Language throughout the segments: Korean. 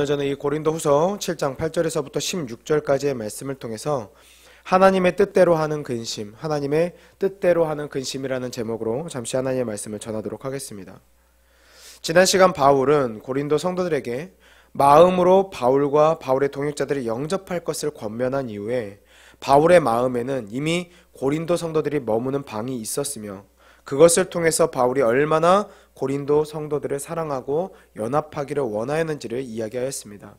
오늘 저는 이 고린도후서 7장 8절에서부터 16절까지의 말씀을 통해서 하나님의 뜻대로 하는 근심, 하나님의 뜻대로 하는 근심이라는 제목으로 잠시 하나님의 말씀을 전하도록 하겠습니다. 지난 시간 바울은 고린도 성도들에게 마음으로 바울과 바울의 동역자들이 영접할 것을 권면한 이후에 바울의 마음에는 이미 고린도 성도들이 머무는 방이 있었으며 그것을 통해서 바울이 얼마나 고린도 성도들을 사랑하고 연합하기를 원하였는지를 이야기하였습니다.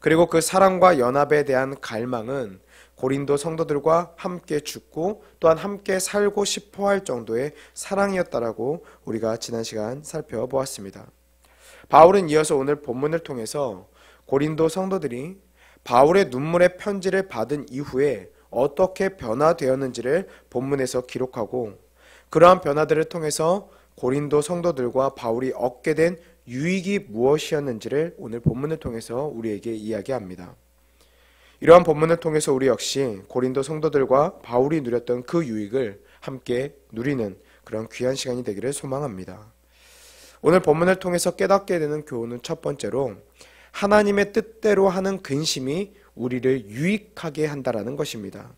그리고 그 사랑과 연합에 대한 갈망은 고린도 성도들과 함께 죽고 또한 함께 살고 싶어 할 정도의 사랑이었다라고 우리가 지난 시간 살펴보았습니다. 바울은 이어서 오늘 본문을 통해서 고린도 성도들이 바울의 눈물의 편지를 받은 이후에 어떻게 변화되었는지를 본문에서 기록하고 그러한 변화들을 통해서 고린도 성도들과 바울이 얻게 된 유익이 무엇이었는지를 오늘 본문을 통해서 우리에게 이야기합니다. 이러한 본문을 통해서 우리 역시 고린도 성도들과 바울이 누렸던 그 유익을 함께 누리는 그런 귀한 시간이 되기를 소망합니다. 오늘 본문을 통해서 깨닫게 되는 교훈은 첫 번째로 하나님의 뜻대로 하는 근심이 우리를 유익하게 한다라는 것입니다.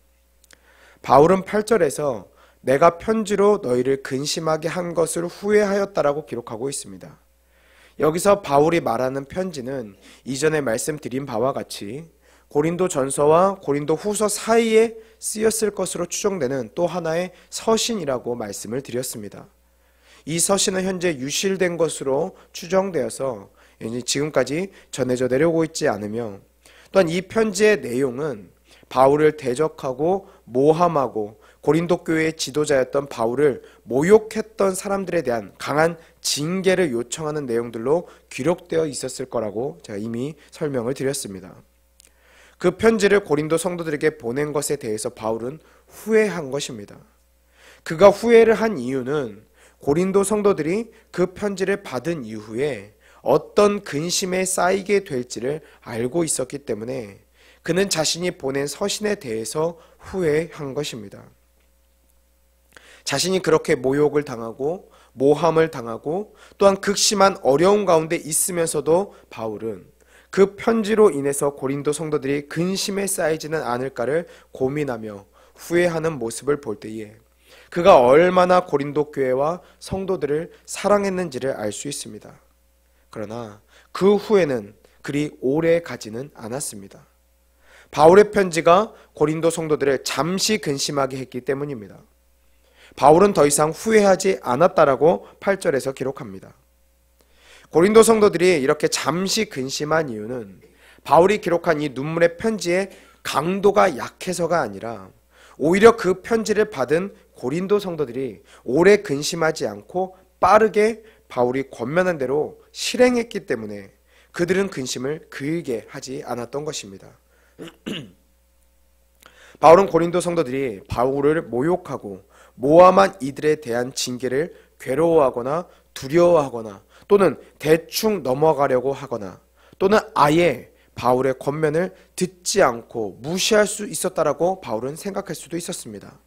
바울은 8절에서 내가 편지로 너희를 근심하게 한 것을 후회하였다라고 기록하고 있습니다. 여기서 바울이 말하는 편지는 이전에 말씀드린 바와 같이 고린도 전서와 고린도 후서 사이에 쓰였을 것으로 추정되는 또 하나의 서신이라고 말씀을 드렸습니다. 이 서신은 현재 유실된 것으로 추정되어서 지금까지 전해져 내려오고 있지 않으며 또한 이 편지의 내용은 바울을 대적하고 모함하고 고린도 교회의 지도자였던 바울을 모욕했던 사람들에 대한 강한 징계를 요청하는 내용들로 기록되어 있었을 거라고 제가 이미 설명을 드렸습니다. 그 편지를 고린도 성도들에게 보낸 것에 대해서 바울은 후회한 것입니다. 그가 후회를 한 이유는 고린도 성도들이 그 편지를 받은 이후에 어떤 근심에 쌓이게 될지를 알고 있었기 때문에 그는 자신이 보낸 서신에 대해서 후회한 것입니다. 자신이 그렇게 모욕을 당하고 모함을 당하고 또한 극심한 어려움 가운데 있으면서도 바울은 그 편지로 인해서 고린도 성도들이 근심에 쌓이지는 않을까를 고민하며 후회하는 모습을 볼 때에 그가 얼마나 고린도 교회와 성도들을 사랑했는지를 알 수 있습니다. 그러나 그 후에는 그리 오래 가지는 않았습니다. 바울의 편지가 고린도 성도들을 잠시 근심하게 했기 때문입니다. 바울은 더 이상 후회하지 않았다라고 8절에서 기록합니다. 고린도 성도들이 이렇게 잠시 근심한 이유는 바울이 기록한 이 눈물의 편지의 강도가 약해서가 아니라 오히려 그 편지를 받은 고린도 성도들이 오래 근심하지 않고 빠르게 바울이 권면한 대로 실행했기 때문에 그들은 근심을 그에게 하지 않았던 것입니다. 바울은 고린도 성도들이 바울을 모욕하고 모함한 이들에 대한 징계를 괴로워하거나 두려워하거나 또는 대충 넘어가려고 하거나 또는 아예 바울의 권면을 듣지 않고 무시할 수 있었다라고 바울은 생각할 수도 있었습니다.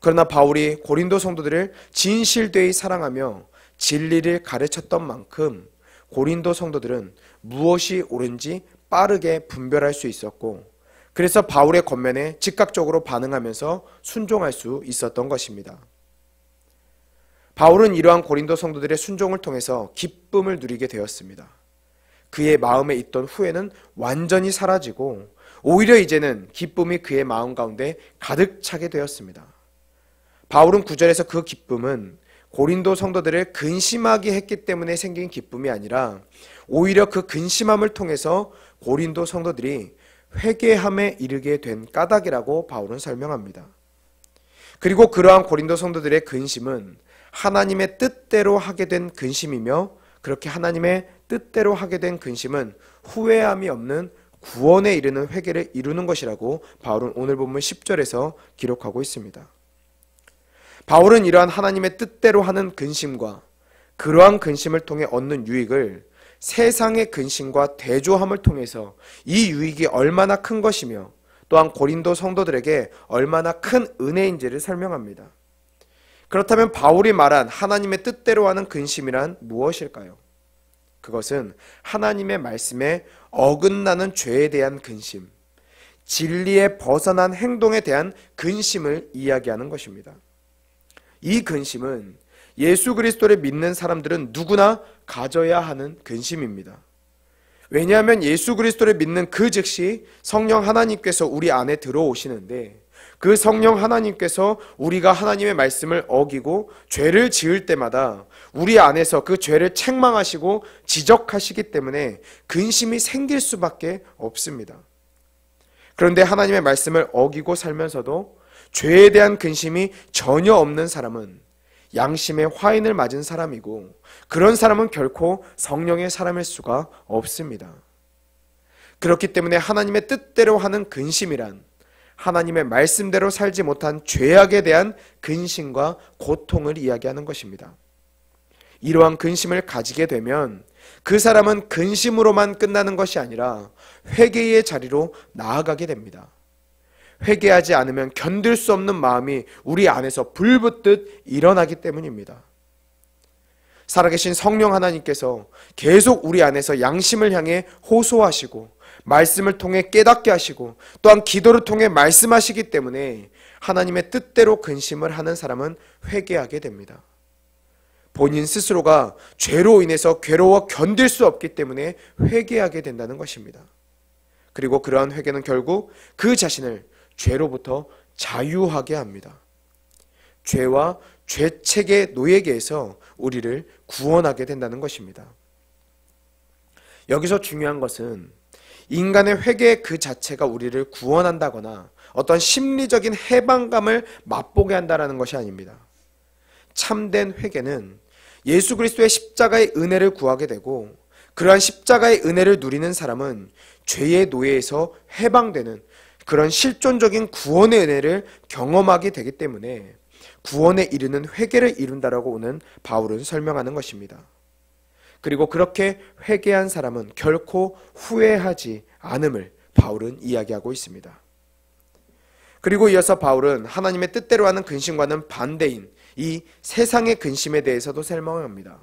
그러나 바울이 고린도 성도들을 진실되이 사랑하며 진리를 가르쳤던 만큼 고린도 성도들은 무엇이 옳은지 빠르게 분별할 수 있었고 그래서 바울의 권면에 즉각적으로 반응하면서 순종할 수 있었던 것입니다. 바울은 이러한 고린도 성도들의 순종을 통해서 기쁨을 누리게 되었습니다. 그의 마음에 있던 후회는 완전히 사라지고 오히려 이제는 기쁨이 그의 마음 가운데 가득 차게 되었습니다. 바울은 구절에서그 기쁨은 고린도 성도들을 근심하게 했기 때문에 생긴 기쁨이 아니라 오히려 그 근심함을 통해서 고린도 성도들이 회개함에 이르게 된 까닭이라고 바울은 설명합니다. 그리고 그러한 고린도 성도들의 근심은 하나님의 뜻대로 하게 된 근심이며 그렇게 하나님의 뜻대로 하게 된 근심은 후회함이 없는 구원에 이르는 회개를 이루는 것이라고 바울은 오늘 본문 10절에서 기록하고 있습니다. 바울은 이러한 하나님의 뜻대로 하는 근심과 그러한 근심을 통해 얻는 유익을 세상의 근심과 대조함을 통해서 이 유익이 얼마나 큰 것이며 또한 고린도 성도들에게 얼마나 큰 은혜인지를 설명합니다. 그렇다면 바울이 말한 하나님의 뜻대로 하는 근심이란 무엇일까요? 그것은 하나님의 말씀에 어긋나는 죄에 대한 근심, 진리에 벗어난 행동에 대한 근심을 이야기하는 것입니다. 이 근심은 예수 그리스도를 믿는 사람들은 누구나 가져야 하는 근심입니다. 왜냐하면 예수 그리스도를 믿는 그 즉시 성령 하나님께서 우리 안에 들어오시는데 그 성령 하나님께서 우리가 하나님의 말씀을 어기고 죄를 지을 때마다 우리 안에서 그 죄를 책망하시고 지적하시기 때문에 근심이 생길 수밖에 없습니다. 그런데 하나님의 말씀을 어기고 살면서도 죄에 대한 근심이 전혀 없는 사람은 양심의 화인을 맞은 사람이고 그런 사람은 결코 성령의 사람일 수가 없습니다. 그렇기 때문에 하나님의 뜻대로 하는 근심이란 하나님의 말씀대로 살지 못한 죄악에 대한 근심과 고통을 이야기하는 것입니다. 이러한 근심을 가지게 되면 그 사람은 근심으로만 끝나는 것이 아니라 회개의 자리로 나아가게 됩니다. 회개하지 않으면 견딜 수 없는 마음이 우리 안에서 불붙듯 일어나기 때문입니다. 살아계신 성령 하나님께서 계속 우리 안에서 양심을 향해 호소하시고 말씀을 통해 깨닫게 하시고 또한 기도를 통해 말씀하시기 때문에 하나님의 뜻대로 근심을 하는 사람은 회개하게 됩니다. 본인 스스로가 죄로 인해서 괴로워 견딜 수 없기 때문에 회개하게 된다는 것입니다. 그리고 그러한 회개는 결국 그 자신을 죄로부터 자유하게 합니다. 죄와 죄책의 노예계에서 우리를 구원하게 된다는 것입니다. 여기서 중요한 것은 인간의 회개 그 자체가 우리를 구원한다거나 어떤 심리적인 해방감을 맛보게 한다라는 것이 아닙니다. 참된 회개는 예수 그리스도의 십자가의 은혜를 구하게 되고 그러한 십자가의 은혜를 누리는 사람은 죄의 노예에서 해방되는 그런 실존적인 구원의 은혜를 경험하게 되기 때문에 구원에 이르는 회개를 이룬다라고 오는 바울은 설명하는 것입니다. 그리고 그렇게 회개한 사람은 결코 후회하지 않음을 바울은 이야기하고 있습니다. 그리고 이어서 바울은 하나님의 뜻대로 하는 근심과는 반대인 이 세상의 근심에 대해서도 설명합니다.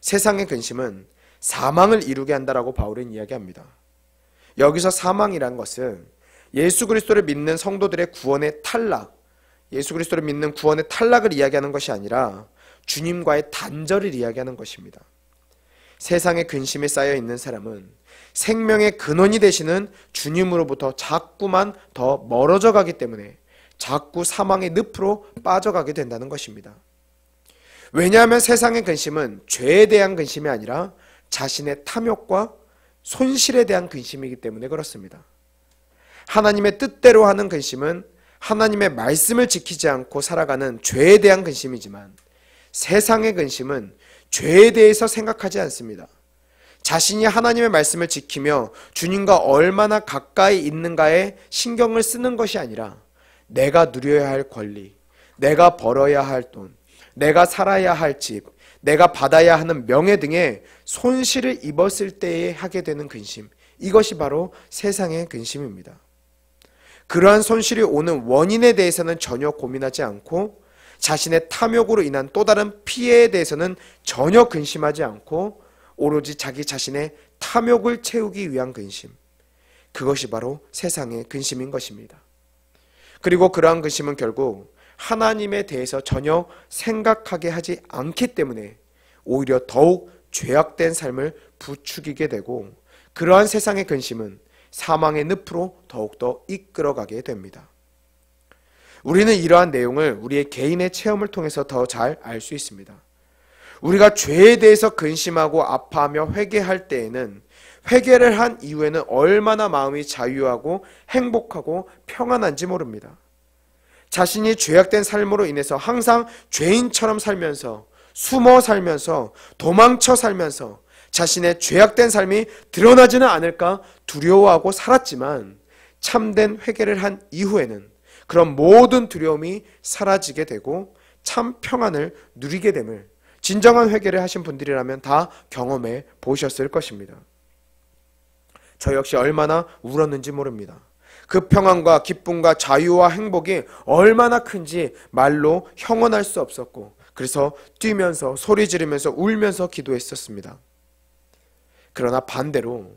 세상의 근심은 사망을 이루게 한다라고 바울은 이야기합니다. 여기서 사망이란 것은 예수 그리스도를 믿는 성도들의 구원의 탈락, 예수 그리스도를 믿는 구원의 탈락을 이야기하는 것이 아니라 주님과의 단절을 이야기하는 것입니다. 세상에 근심이 쌓여 있는 사람은 생명의 근원이 되시는 주님으로부터 자꾸만 더 멀어져 가기 때문에 자꾸 사망의 늪으로 빠져가게 된다는 것입니다. 왜냐하면 세상의 근심은 죄에 대한 근심이 아니라 자신의 탐욕과 손실에 대한 근심이기 때문에 그렇습니다. 하나님의 뜻대로 하는 근심은 하나님의 말씀을 지키지 않고 살아가는 죄에 대한 근심이지만 세상의 근심은 죄에 대해서 생각하지 않습니다. 자신이 하나님의 말씀을 지키며 주님과 얼마나 가까이 있는가에 신경을 쓰는 것이 아니라 내가 누려야 할 권리, 내가 벌어야 할 돈, 내가 살아야 할 집, 내가 받아야 하는 명예 등의 손실을 입었을 때에 하게 되는 근심. 이것이 바로 세상의 근심입니다. 그러한 손실이 오는 원인에 대해서는 전혀 고민하지 않고 자신의 탐욕으로 인한 또 다른 피해에 대해서는 전혀 근심하지 않고 오로지 자기 자신의 탐욕을 채우기 위한 근심. 그것이 바로 세상의 근심인 것입니다. 그리고 그러한 근심은 결국 하나님에 대해서 전혀 생각하게 하지 않기 때문에 오히려 더욱 죄악된 삶을 부추기게 되고 그러한 세상의 근심은 사망의 늪으로 더욱더 이끌어가게 됩니다. 우리는 이러한 내용을 우리의 개인의 체험을 통해서 더 잘 알 수 있습니다. 우리가 죄에 대해서 근심하고 아파하며 회개할 때에는 회개를 한 이후에는 얼마나 마음이 자유하고 행복하고 평안한지 모릅니다. 자신이 죄악된 삶으로 인해서 항상 죄인처럼 살면서 숨어 살면서 도망쳐 살면서 자신의 죄악된 삶이 드러나지는 않을까 두려워하고 살았지만 참된 회개를 한 이후에는 그런 모든 두려움이 사라지게 되고 참 평안을 누리게 됨을 진정한 회개를 하신 분들이라면 다 경험해 보셨을 것입니다. 저 역시 얼마나 울었는지 모릅니다. 그 평안과 기쁨과 자유와 행복이 얼마나 큰지 말로 형언할 수 없었고 그래서 뛰면서 소리 지르면서 울면서 기도했었습니다. 그러나 반대로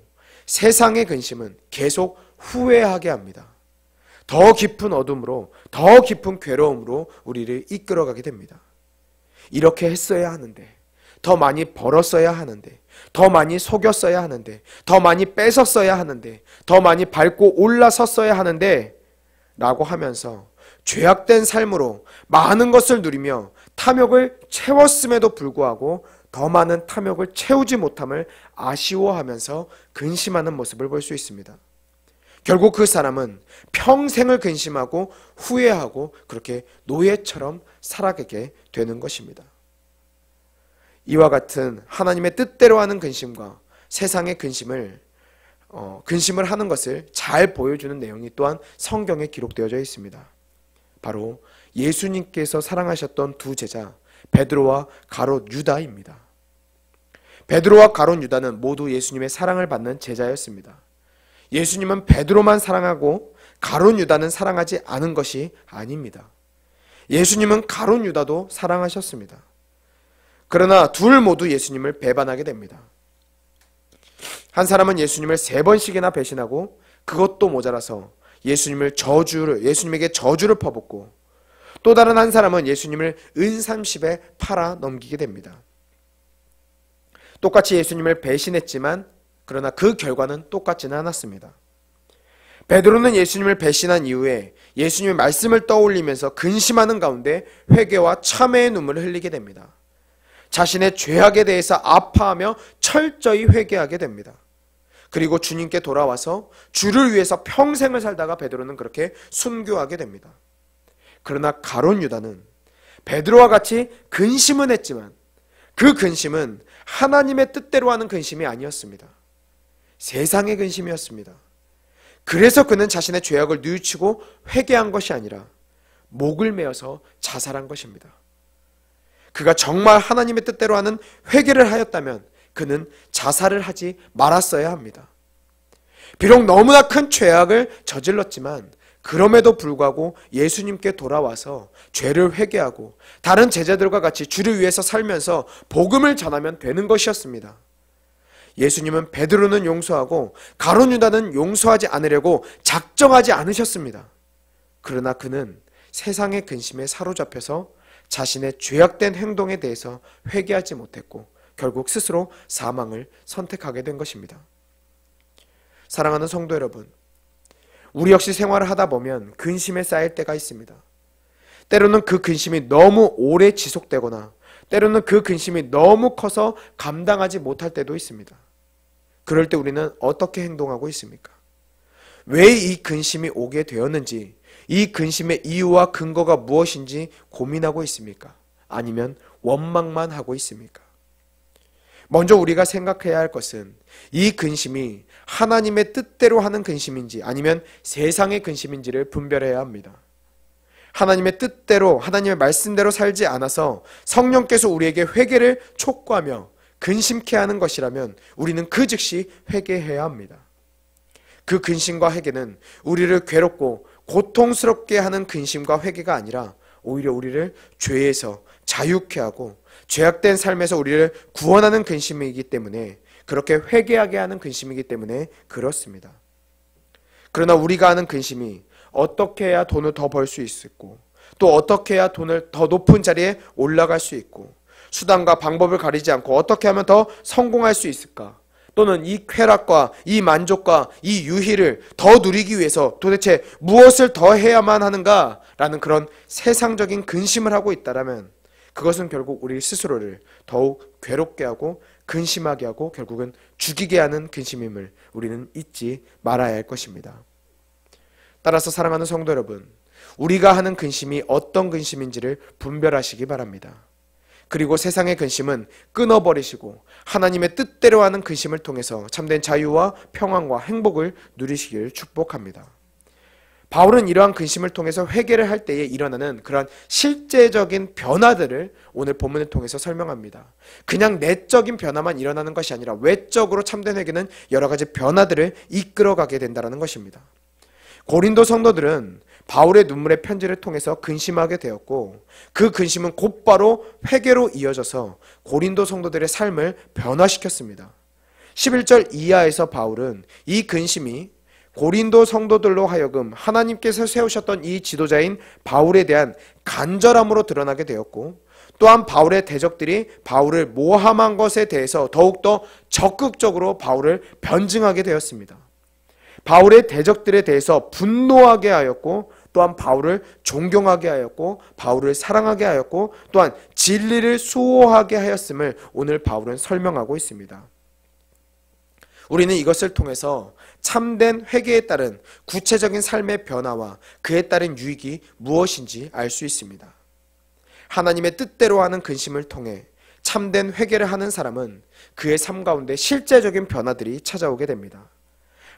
세상의 근심은 계속 후회하게 합니다. 더 깊은 어둠으로, 더 깊은 괴로움으로 우리를 이끌어가게 됩니다. 이렇게 했어야 하는데, 더 많이 벌었어야 하는데, 더 많이 속였어야 하는데, 더 많이 뺏었어야 하는데, 더 많이 밟고 올라섰어야 하는데, 라고 하면서 죄악된 삶으로 많은 것을 누리며 탐욕을 채웠음에도 불구하고 더 많은 탐욕을 채우지 못함을 아쉬워하면서 근심하는 모습을 볼 수 있습니다. 결국 그 사람은 평생을 근심하고 후회하고 그렇게 노예처럼 살아가게 되는 것입니다. 이와 같은 하나님의 뜻대로 하는 근심과 세상의 근심을 어, 근심을 하는 것을 잘 보여주는 내용이 또한 성경에 기록되어져 있습니다. 바로 예수님께서 사랑하셨던 두 제자 베드로와 가롯 유다입니다. 베드로와 가롯 유다는 모두 예수님의 사랑을 받는 제자였습니다. 예수님은 베드로만 사랑하고 가롯 유다는 사랑하지 않은 것이 아닙니다. 예수님은 가롯 유다도 사랑하셨습니다. 그러나 둘 모두 예수님을 배반하게 됩니다. 한 사람은 예수님을 세 번씩이나 배신하고 그것도 모자라서 예수님을 저주를 예수님에게 저주를 퍼붓고 또 다른 한 사람은 예수님을 은삼십에 팔아 넘기게 됩니다. 똑같이 예수님을 배신했지만 그러나 그 결과는 똑같지는 않았습니다. 베드로는 예수님을 배신한 이후에 예수님의 말씀을 떠올리면서 근심하는 가운데 회개와 참회의 눈물을 흘리게 됩니다. 자신의 죄악에 대해서 아파하며 철저히 회개하게 됩니다. 그리고 주님께 돌아와서 주를 위해서 평생을 살다가 베드로는 그렇게 순교하게 됩니다. 그러나 가론 유다는 베드로와 같이 근심은 했지만 그 근심은 하나님의 뜻대로 하는 근심이 아니었습니다. 세상의 근심이었습니다. 그래서 그는 자신의 죄악을 뉘우치고 회개한 것이 아니라 목을 메어서 자살한 것입니다. 그가 정말 하나님의 뜻대로 하는 회개를 하였다면 그는 자살을 하지 말았어야 합니다. 비록 너무나 큰 죄악을 저질렀지만 그럼에도 불구하고 예수님께 돌아와서 죄를 회개하고 다른 제자들과 같이 주를 위해서 살면서 복음을 전하면 되는 것이었습니다. 예수님은 베드로는 용서하고 가론 유다는 용서하지 않으려고 작정하지 않으셨습니다. 그러나 그는 세상의 근심에 사로잡혀서 자신의 죄악된 행동에 대해서 회개하지 못했고 결국 스스로 사망을 선택하게 된 것입니다. 사랑하는 성도 여러분, 우리 역시 생활을 하다 보면 근심에 쌓일 때가 있습니다. 때로는 그 근심이 너무 오래 지속되거나 때로는 그 근심이 너무 커서 감당하지 못할 때도 있습니다. 그럴 때 우리는 어떻게 행동하고 있습니까? 왜 이 근심이 오게 되었는지, 이 근심의 이유와 근거가 무엇인지 고민하고 있습니까? 아니면 원망만 하고 있습니까? 먼저 우리가 생각해야 할 것은 이 근심이 하나님의 뜻대로 하는 근심인지 아니면 세상의 근심인지를 분별해야 합니다. 하나님의 뜻대로 하나님의 말씀대로 살지 않아서 성령께서 우리에게 회개를 촉구하며 근심케 하는 것이라면 우리는 그 즉시 회개해야 합니다. 그 근심과 회개는 우리를 괴롭고 고통스럽게 하는 근심과 회개가 아니라 오히려 우리를 죄에서 자유케 하고 죄악된 삶에서 우리를 구원하는 근심이기 때문에 그렇게 회개하게 하는 근심이기 때문에 그렇습니다. 그러나 우리가 하는 근심이 어떻게 해야 돈을 더 벌 수 있고 또 어떻게 해야 돈을 더 높은 자리에 올라갈 수 있고 수단과 방법을 가리지 않고 어떻게 하면 더 성공할 수 있을까? 또는 이 쾌락과 이 만족과 이 유희를 더 누리기 위해서 도대체 무엇을 더 해야만 하는가? 라는 그런 세상적인 근심을 하고 있다라면 그것은 결국 우리 스스로를 더욱 괴롭게 하고 근심하게 하고 결국은 죽이게 하는 근심임을 우리는 잊지 말아야 할 것입니다. 따라서 사랑하는 성도 여러분, 우리가 하는 근심이 어떤 근심인지를 분별하시기 바랍니다. 그리고 세상의 근심은 끊어버리시고 하나님의 뜻대로 하는 근심을 통해서 참된 자유와 평안과 행복을 누리시길 축복합니다. 바울은 이러한 근심을 통해서 회개를 할 때에 일어나는 그런 실제적인 변화들을 오늘 본문을 통해서 설명합니다. 그냥 내적인 변화만 일어나는 것이 아니라 외적으로 참된 회개는 여러 가지 변화들을 이끌어가게 된다는 것입니다. 고린도 성도들은 바울의 눈물의 편지를 통해서 근심하게 되었고 그 근심은 곧바로 회개로 이어져서 고린도 성도들의 삶을 변화시켰습니다. 11절 이하에서 바울은 이 근심이 고린도 성도들로 하여금 하나님께서 세우셨던 이 지도자인 바울에 대한 간절함으로 드러나게 되었고 또한 바울의 대적들이 바울을 모함한 것에 대해서 더욱더 적극적으로 바울을 변증하게 되었습니다. 바울의 대적들에 대해서 분노하게 하였고 또한 바울을 존경하게 하였고 바울을 사랑하게 하였고 또한 진리를 수호하게 하였음을 오늘 바울은 설명하고 있습니다. 우리는 이것을 통해서 참된 회개에 따른 구체적인 삶의 변화와 그에 따른 유익이 무엇인지 알 수 있습니다. 하나님의 뜻대로 하는 근심을 통해 참된 회개를 하는 사람은 그의 삶 가운데 실제적인 변화들이 찾아오게 됩니다.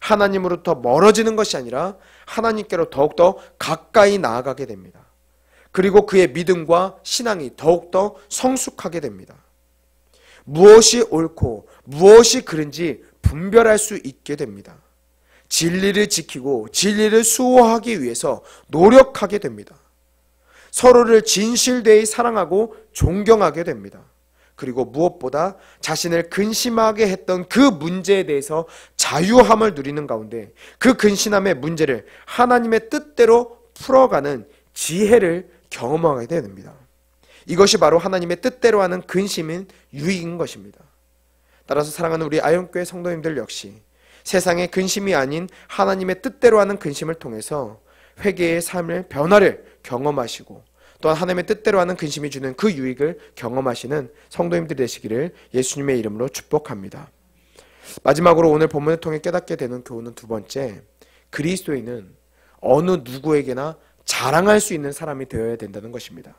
하나님으로부터 멀어지는 것이 아니라 하나님께로 더욱더 가까이 나아가게 됩니다. 그리고 그의 믿음과 신앙이 더욱더 성숙하게 됩니다. 무엇이 옳고 무엇이 그른지 분별할 수 있게 됩니다. 진리를 지키고 진리를 수호하기 위해서 노력하게 됩니다. 서로를 진실되이 사랑하고 존경하게 됩니다. 그리고 무엇보다 자신을 근심하게 했던 그 문제에 대해서 자유함을 누리는 가운데 그 근심함의 문제를 하나님의 뜻대로 풀어가는 지혜를 경험하게 됩니다. 이것이 바로 하나님의 뜻대로 하는 근심인 유익인 것입니다. 따라서 사랑하는 우리 아연교회 성도님들 역시 세상의 근심이 아닌 하나님의 뜻대로 하는 근심을 통해서 회개의 삶의 변화를 경험하시고 또한 하나님의 뜻대로 하는 근심이 주는 그 유익을 경험하시는 성도님들 되시기를 예수님의 이름으로 축복합니다. 마지막으로 오늘 본문을 통해 깨닫게 되는 교훈은 두 번째, 그리스도인은 어느 누구에게나 자랑할 수 있는 사람이 되어야 된다는 것입니다.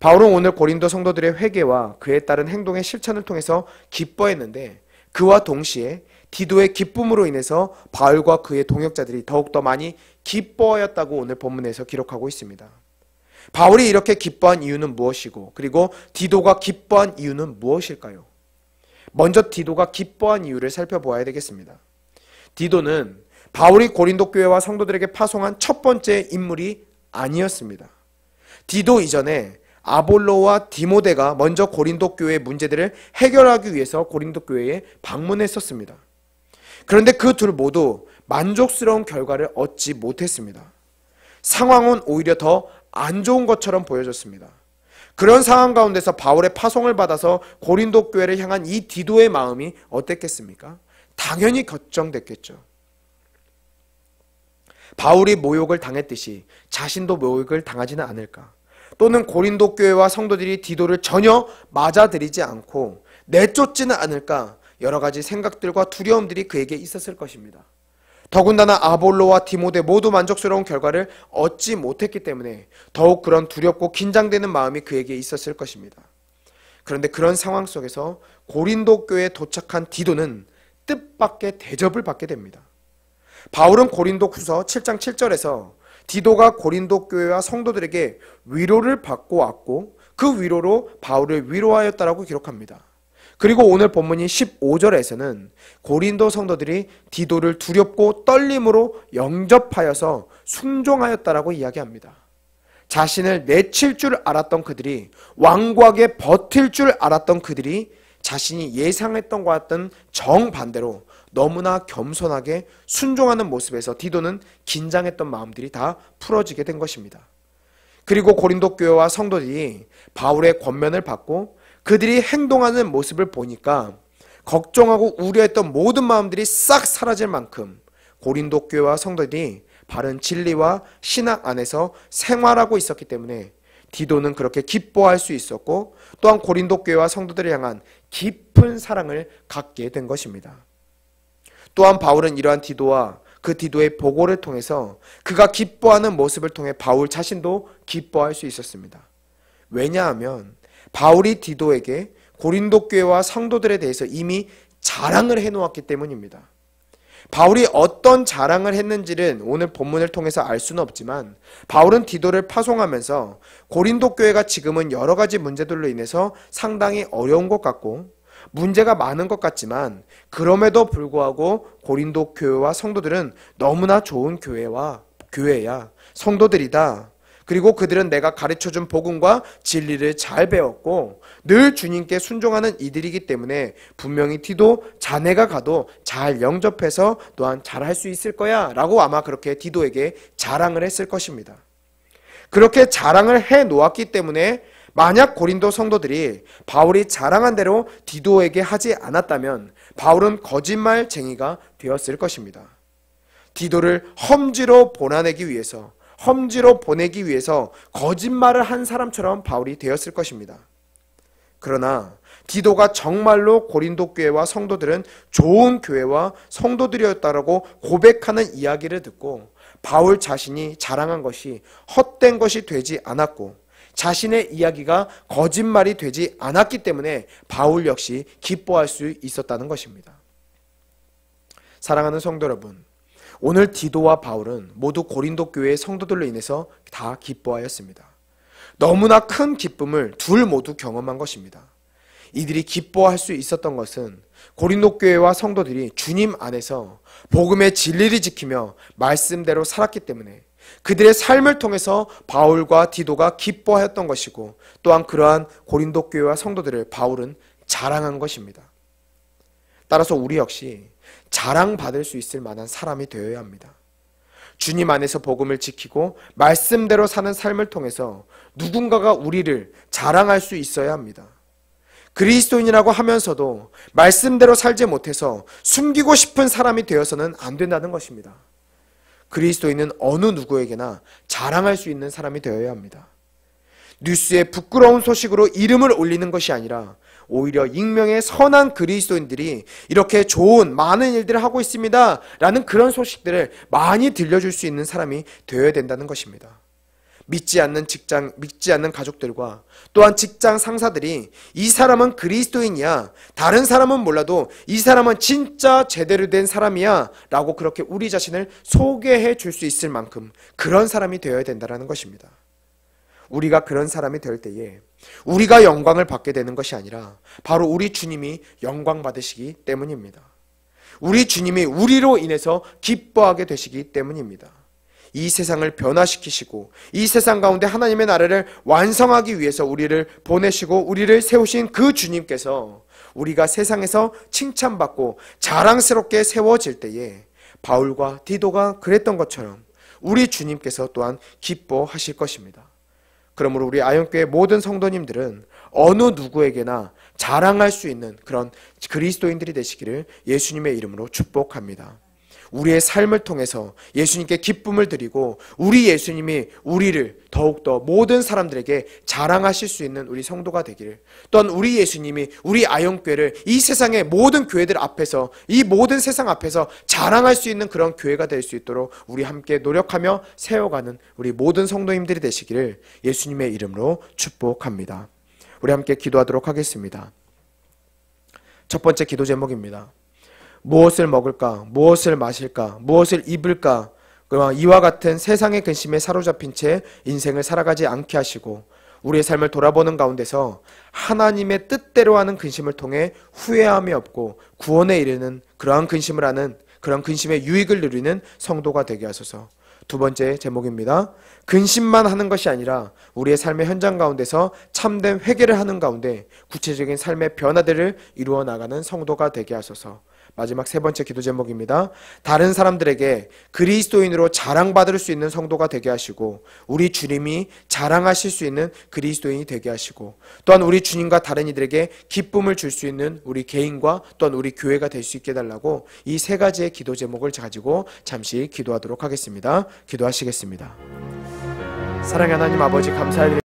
바울은 오늘 고린도 성도들의 회개와 그에 따른 행동의 실천을 통해서 기뻐했는데 그와 동시에 디도의 기쁨으로 인해서 바울과 그의 동역자들이 더욱더 많이 기뻐하였다고 오늘 본문에서 기록하고 있습니다. 바울이 이렇게 기뻐한 이유는 무엇이고 그리고 디도가 기뻐한 이유는 무엇일까요? 먼저 디도가 기뻐한 이유를 살펴보아야 되겠습니다. 디도는 바울이 고린도 교회와 성도들에게 파송한 첫 번째 인물이 아니었습니다. 디도 이전에 아볼로와 디모데가 먼저 고린도 교회 문제들을 해결하기 위해서 고린도 교회에 방문했었습니다. 그런데 그 둘 모두 만족스러운 결과를 얻지 못했습니다. 상황은 오히려 더 안 좋은 것처럼 보여졌습니다. 그런 상황 가운데서 바울의 파송을 받아서 고린도 교회를 향한 이 디도의 마음이 어땠겠습니까? 당연히 걱정됐겠죠. 바울이 모욕을 당했듯이 자신도 모욕을 당하지는 않을까? 또는 고린도 교회와 성도들이 디도를 전혀 맞아들이지 않고 내쫓지는 않을까? 여러 가지 생각들과 두려움들이 그에게 있었을 것입니다. 더군다나 아볼로와 디모데 모두 만족스러운 결과를 얻지 못했기 때문에 더욱 그런 두렵고 긴장되는 마음이 그에게 있었을 것입니다. 그런데 그런 상황 속에서 고린도 교에 도착한 디도는 뜻밖의 대접을 받게 됩니다. 바울은 고린도 후서 7장 7절에서 디도가 고린도 교회와 성도들에게 위로를 받고 왔고 그 위로로 바울을 위로하였다라고 기록합니다. 그리고 오늘 본문인 15절에서는 고린도 성도들이 디도를 두렵고 떨림으로 영접하여서 순종하였다라고 이야기합니다. 자신을 내칠 줄 알았던 그들이 왕곽에 버틸 줄 알았던 그들이 자신이 예상했던 것 같은 정반대로 너무나 겸손하게 순종하는 모습에서 디도는 긴장했던 마음들이 다 풀어지게 된 것입니다. 그리고 고린도 교회와 성도들이 바울의 권면을 받고 그들이 행동하는 모습을 보니까 걱정하고 우려했던 모든 마음들이 싹 사라질 만큼 고린도 교회와 성도들이 바른 진리와 신앙 안에서 생활하고 있었기 때문에 디도는 그렇게 기뻐할 수 있었고 또한 고린도 교회와 성도들을 향한 깊은 사랑을 갖게 된 것입니다. 또한 바울은 이러한 디도와 그 디도의 보고를 통해서 그가 기뻐하는 모습을 통해 바울 자신도 기뻐할 수 있었습니다. 왜냐하면 바울이 디도에게 고린도 교회와 성도들에 대해서 이미 자랑을 해놓았기 때문입니다. 바울이 어떤 자랑을 했는지는 오늘 본문을 통해서 알 수는 없지만 바울은 디도를 파송하면서 고린도 교회가 지금은 여러 가지 문제들로 인해서 상당히 어려운 것 같고 문제가 많은 것 같지만 그럼에도 불구하고 고린도 교회와 성도들은 너무나 좋은 교회와 교회야 성도들이다 그리고 그들은 내가 가르쳐준 복음과 진리를 잘 배웠고 늘 주님께 순종하는 이들이기 때문에 분명히 티도 자네가 가도 잘 영접해서 또한 잘 할 수 있을 거야 라고 아마 그렇게 디도에게 자랑을 했을 것입니다. 그렇게 자랑을 해 놓았기 때문에 만약 고린도 성도들이 바울이 자랑한 대로 디도에게 하지 않았다면 바울은 거짓말쟁이가 되었을 것입니다. 디도를 험지로 보내내기 위해서 험지로 보내기 위해서 거짓말을 한 사람처럼 바울이 되었을 것입니다. 그러나 디도가 정말로 고린도 교회와 성도들은 좋은 교회와 성도들이었다라고 고백하는 이야기를 듣고 바울 자신이 자랑한 것이 헛된 것이 되지 않았고 자신의 이야기가 거짓말이 되지 않았기 때문에 바울 역시 기뻐할 수 있었다는 것입니다. 사랑하는 성도 여러분, 오늘 디도와 바울은 모두 고린도 교회의 성도들로 인해서 다 기뻐하였습니다. 너무나 큰 기쁨을 둘 모두 경험한 것입니다. 이들이 기뻐할 수 있었던 것은 고린도 교회와 성도들이 주님 안에서 복음의 진리를 지키며 말씀대로 살았기 때문에 그들의 삶을 통해서 바울과 디도가 기뻐하였던 것이고 또한 그러한 고린도 교회와 성도들을 바울은 자랑한 것입니다. 따라서 우리 역시 자랑받을 수 있을 만한 사람이 되어야 합니다. 주님 안에서 복음을 지키고 말씀대로 사는 삶을 통해서 누군가가 우리를 자랑할 수 있어야 합니다. 그리스도인이라고 하면서도 말씀대로 살지 못해서 숨기고 싶은 사람이 되어서는 안 된다는 것입니다. 그리스도인은 어느 누구에게나 자랑할 수 있는 사람이 되어야 합니다. 뉴스에 부끄러운 소식으로 이름을 올리는 것이 아니라 오히려 익명의 선한 그리스도인들이 이렇게 좋은 많은 일들을 하고 있습니다. 라는 그런 소식들을 많이 들려줄 수 있는 사람이 되어야 된다는 것입니다. 믿지 않는 직장, 믿지 않는 가족들과 또한 직장 상사들이 이 사람은 그리스도인이야. 다른 사람은 몰라도 이 사람은 진짜 제대로 된 사람이야. 라고 그렇게 우리 자신을 소개해 줄 수 있을 만큼 그런 사람이 되어야 된다는 것입니다. 우리가 그런 사람이 될 때에 우리가 영광을 받게 되는 것이 아니라 바로 우리 주님이 영광 받으시기 때문입니다. 우리 주님이 우리로 인해서 기뻐하게 되시기 때문입니다. 이 세상을 변화시키시고 이 세상 가운데 하나님의 나라를 완성하기 위해서 우리를 보내시고 우리를 세우신 그 주님께서 우리가 세상에서 칭찬받고 자랑스럽게 세워질 때에 바울과 디도가 그랬던 것처럼 우리 주님께서 또한 기뻐하실 것입니다. 그러므로 우리 아영교회 모든 성도님들은 어느 누구에게나 자랑할 수 있는 그런 그리스도인들이 되시기를 예수님의 이름으로 축복합니다. 우리의 삶을 통해서 예수님께 기쁨을 드리고 우리 예수님이 우리를 더욱더 모든 사람들에게 자랑하실 수 있는 우리 성도가 되기를 또한 우리 예수님이 우리 아영교회를 이 세상의 모든 교회들 앞에서 이 모든 세상 앞에서 자랑할 수 있는 그런 교회가 될 수 있도록 우리 함께 노력하며 세워가는 우리 모든 성도님들이 되시기를 예수님의 이름으로 축복합니다. 우리 함께 기도하도록 하겠습니다. 첫 번째 기도 제목입니다. 무엇을 먹을까? 무엇을 마실까? 무엇을 입을까? 이와 같은 세상의 근심에 사로잡힌 채 인생을 살아가지 않게 하시고 우리의 삶을 돌아보는 가운데서 하나님의 뜻대로 하는 근심을 통해 후회함이 없고 구원에 이르는 그러한 근심을 하는 그런 근심의 유익을 누리는 성도가 되게 하소서. 두 번째 제목입니다. 근심만 하는 것이 아니라 우리의 삶의 현장 가운데서 참된 회개를 하는 가운데 구체적인 삶의 변화들을 이루어 나가는 성도가 되게 하소서. 마지막 세 번째 기도 제목입니다. 다른 사람들에게 그리스도인으로 자랑받을 수 있는 성도가 되게 하시고 우리 주님이 자랑하실 수 있는 그리스도인이 되게 하시고 또한 우리 주님과 다른 이들에게 기쁨을 줄 수 있는 우리 개인과 또한 우리 교회가 될 수 있게 달라고 이 세 가지의 기도 제목을 가지고 잠시 기도하도록 하겠습니다. 기도하시겠습니다. 사랑의 하나님 아버지 감사드립니다.